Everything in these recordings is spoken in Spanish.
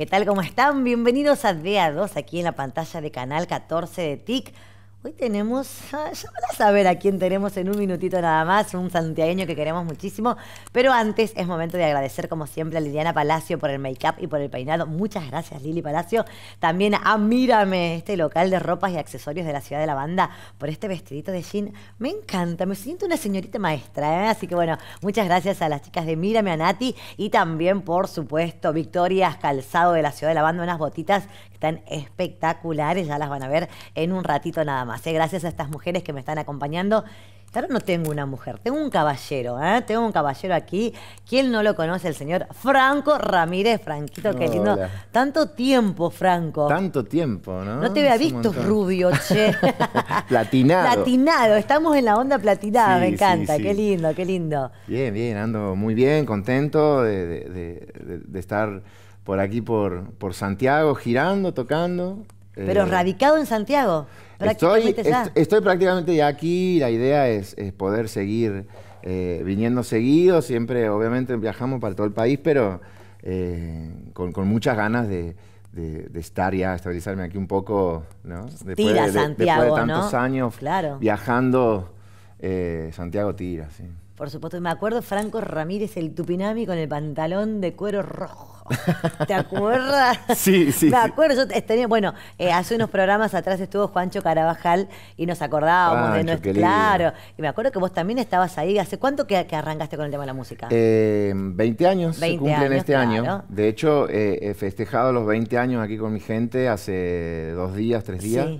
¿Qué tal? ¿Cómo están? Bienvenidos a DA2 aquí en la pantalla de Canal 14 de TIC. Hoy tenemos, ya van a saber a quién tenemos en un minutito nada más, un santiagueño que queremos muchísimo, pero antes es momento de agradecer como siempre a Liliana Palacio por el make-up y por el peinado. Muchas gracias Lili Palacio. También a Mírame, este local de ropas y accesorios de la ciudad de la banda, por este vestidito de jean. Me encanta, me siento una señorita maestra, ¿eh? así que bueno, muchas gracias a las chicas de Mírame, a Nati y también por supuesto Victoria Calzado de la ciudad de la banda, unas botitas están espectaculares, ya las van a ver en un ratito nada más. ¿eh? Gracias a estas mujeres que me están acompañando. Claro, no tengo una mujer, tengo un caballero, ¿eh? tengo un caballero aquí. ¿Quién no lo conoce? El señor Franco Ramírez. Franquito, qué lindo. Tanto tiempo, Franco. Tanto tiempo, ¿no? No te había visto rubio, che. platinado. Platinado, estamos en la onda platinada, me encanta, qué lindo, qué lindo. Bien, bien, ando muy bien, contento de, de estar por aquí, por, por Santiago, girando, tocando. Pero eh, radicado en Santiago. Prácticamente estoy, ya. estoy prácticamente ya aquí. La idea es, poder seguir eh, viniendo seguido. Siempre, obviamente, viajamos para todo el país, pero eh, con, muchas ganas de, estar ya, estabilizarme aquí un poco, ¿no? Después tira de, Santiago, después de tantos años claro. viajando, Santiago tira, sí. Por supuesto, me acuerdo Franco Ramírez, el tupinami con el pantalón de cuero rojo. ¿Te acuerdas? sí, sí. Me acuerdo, yo tenía, bueno, eh, hace unos programas atrás estuvo Juancho Carabajal y nos acordábamos de de nuestro. Claro. Y me acuerdo que vos también estabas ahí. ¿Hace cuánto que, arrancaste con el tema de la música? Eh, 20 años se cumplen este año. De hecho, eh, he festejado los 20 años aquí con mi gente hace dos días, tres días.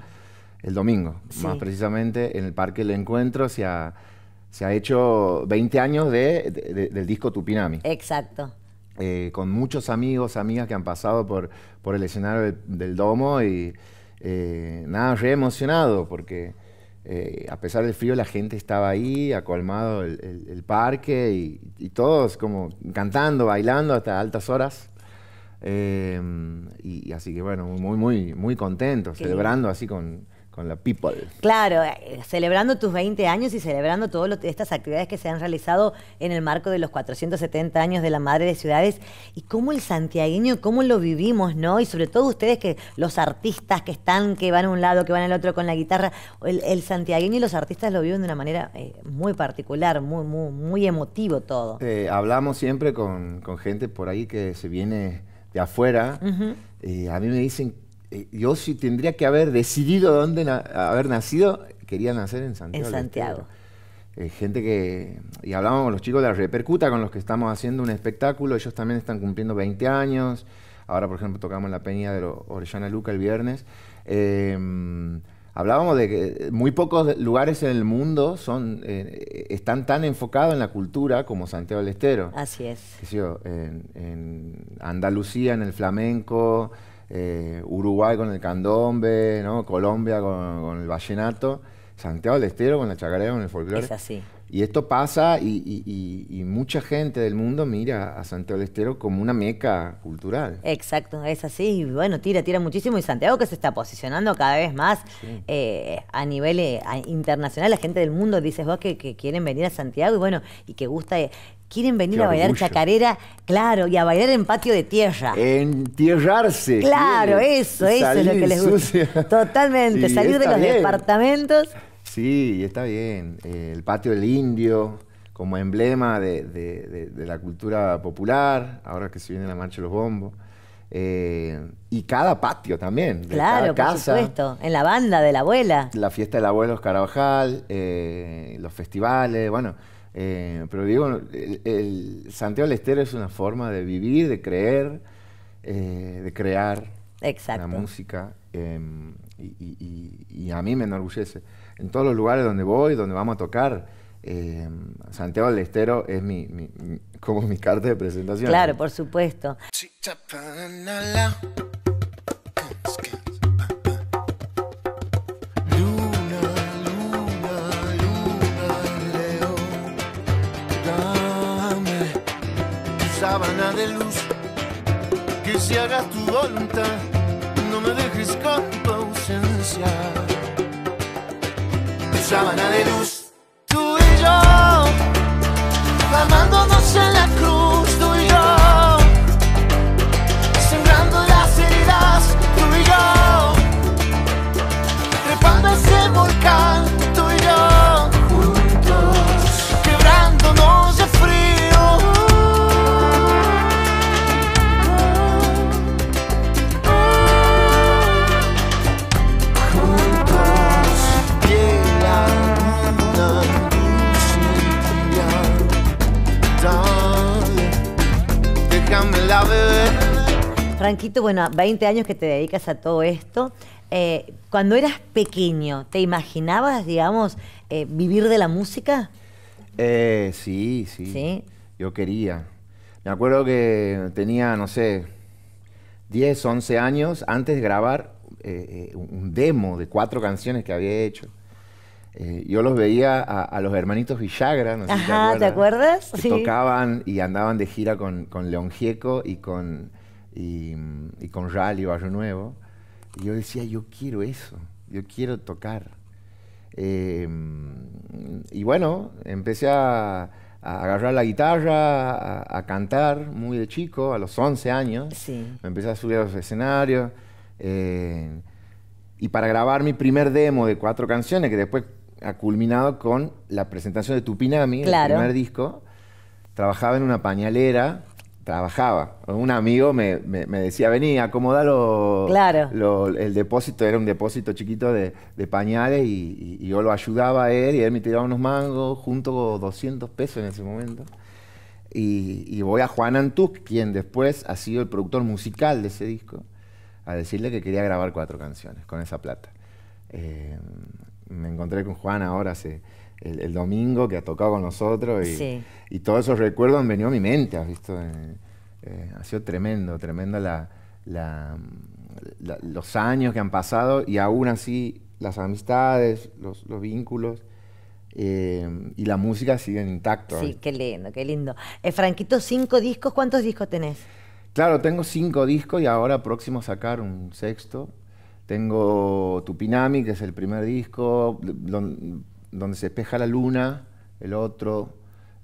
El domingo, más precisamente, en el Parque El Encuentro, hacia se ha hecho 20 años del disco Tupinami. Exacto. Eh, con muchos amigos, amigas que han pasado por, el escenario del, domo y eh, nada, re emocionado porque eh, a pesar del frío la gente estaba ahí, ha colmado el, parque y, todos como cantando, bailando hasta altas horas. Y, así que bueno, muy, muy, muy contentos, celebrando así con, con la people. Claro, eh, celebrando tus 20 años y celebrando todas estas actividades que se han realizado en el marco de los 470 años de la Madre de Ciudades y cómo el santiagueño, cómo lo vivimos, ¿no? Y sobre todo ustedes que los artistas que están, que van a un lado, que van al otro con la guitarra, el, santiagueño y los artistas lo viven de una manera eh, muy particular, muy, muy, muy emotivo todo. Eh, hablamos siempre con, gente por ahí que se viene de afuera y a mí me dicen eh, yo si tendría que haber decidido dónde haber nacido, quería nacer en Santiago. En Santiago. Eh, gente que, y hablábamos con los chicos de la Repercuta, con los que estamos haciendo un espectáculo, ellos también están cumpliendo 20 años, ahora por ejemplo tocamos en la peña de Orellana Luca el viernes. Em, hablábamos de que muy pocos lugares en el mundo son eh, están tan enfocados en la cultura como Santiago del Estero. Así es. en Andalucía, en el flamenco, eh, Uruguay con el candombe, ¿no? Colombia con, el vallenato, Santiago del Estero con la chacarera, con el folclore. Es así. Y esto pasa y, mucha gente del mundo mira a Santiago del Estero como una meca cultural. Exacto, es así. Y Bueno, tira, tira muchísimo. Y Santiago que se está posicionando cada vez más eh, a nivel eh, internacional. La gente del mundo dices vos que, quieren venir a Santiago y bueno, y que gusta... Eh, quieren venir a bailar chacarera, claro, y a bailar en patio de tierra. Entierrarse. Claro, eso, eso es lo que les gusta. Totalmente, salir de los departamentos Sí, está bien. Eh, el patio del indio como emblema de, la cultura popular, ahora que se viene la marcha de los bombos. Eh, y cada patio también. claro, cada casa. por supuesto. En la banda de la abuela. La fiesta del abuelo Oscar Abajal, eh, los festivales, bueno. pero digo, el, Santiago del Estero es una forma de vivir, de creer, de crear. La música. Em, y a mí me enorgullece en todos los lugares donde voy, donde vamos a tocar. Eh, Santiago del Estero es mi, mi, como mi carta de presentación. Claro, por supuesto. Dame sábana de luz, que si hagas tu voluntad, no me dejes con tu ausencia. Shaman, and they do Franquito, bueno, 20 años que te dedicas a todo esto. Eh, cuando eras pequeño, ¿te imaginabas, digamos, eh, vivir de la música? Eh, sí, sí, sí. Yo quería. Me acuerdo que tenía, no sé, 10, 11 años antes de grabar un demo de cuatro canciones que había hecho. yo los veía a, los hermanitos Villagra, no sé Ajá, te acuerdas. sí. tocaban y andaban de gira con, con León Gieco y con y, con Rally Barrio Nuevo. Y yo decía, yo quiero eso, yo quiero tocar. Em, y bueno, empecé a, agarrar la guitarra, a, cantar muy de chico, a los 11 años. Sí. Me empecé a subir a los escenarios. Eh, y para grabar mi primer demo de cuatro canciones, que después ha culminado con la presentación de Tupinami, mi el primer disco, trabajaba en una pañalera trabajaba. Un amigo me, me, decía, vení, acomodalo. Claro. Lo, el depósito era un depósito chiquito de, pañales y, yo lo ayudaba a él y él me tiraba unos mangos, junto 200 pesos en ese momento. Y, voy a Juan Antuc, quien después ha sido el productor musical de ese disco, a decirle que quería grabar cuatro canciones con esa plata. Eh, me encontré con Juan ahora hace el, domingo que ha tocado con nosotros y, todos esos recuerdos han venido a mi mente, ¿has visto? Eh, eh, ha sido tremendo, tremendo la, los años que han pasado y aún así las amistades, los, vínculos. Eh, y la música sigue intacta. Sí, qué lindo, qué lindo. Franquito, cinco discos, ¿cuántos discos tenés? Claro, tengo cinco discos y ahora próximo a sacar un sexto. Tengo Tupinami, que es el primer disco, donde se despeja la luna, el otro,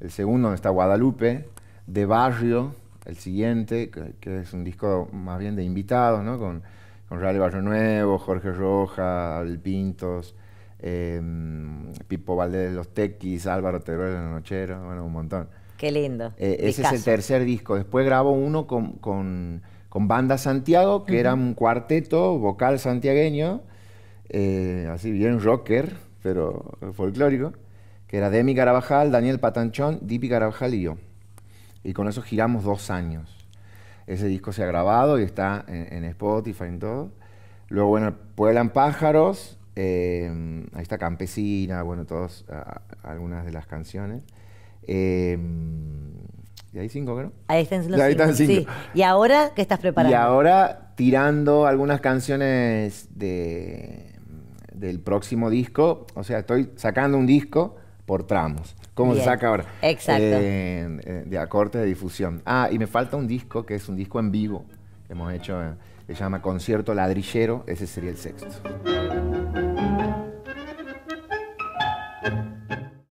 el segundo donde está Guadalupe, de Barrio, el siguiente, que, es un disco más bien de invitados, ¿no? con, con Real Barrio Nuevo, Jorge Roja, Abel Pintos, em, Pipo Valdés de los Tequis, Álvaro Teruel de Nochero, bueno, un montón. Qué lindo. Eh, ese es el tercer disco. Después grabo uno con, Banda Santiago, que era un cuarteto vocal santiagueño, eh, así bien rocker pero folclórico, que era Demi Carabajal, Daniel Patanchón, Dipi Carabajal y yo. Y con eso giramos dos años. Ese disco se ha grabado y está en, Spotify Spotify, en todo. Luego, bueno, Pueblan Pájaros, eh, ahí está Campesina, bueno, todas algunas de las canciones. Eh, y hay cinco, creo. Ahí están los cinco. ¿Y ahora qué estás preparando? Y ahora tirando algunas canciones de del próximo disco, o sea, estoy sacando un disco por tramos. ¿Cómo se saca ahora? Exacto. Eh, eh, de acortes de difusión. Ah, y me falta un disco que es un disco en vivo hemos hecho, eh, se llama Concierto Ladrillero, ese sería el sexto.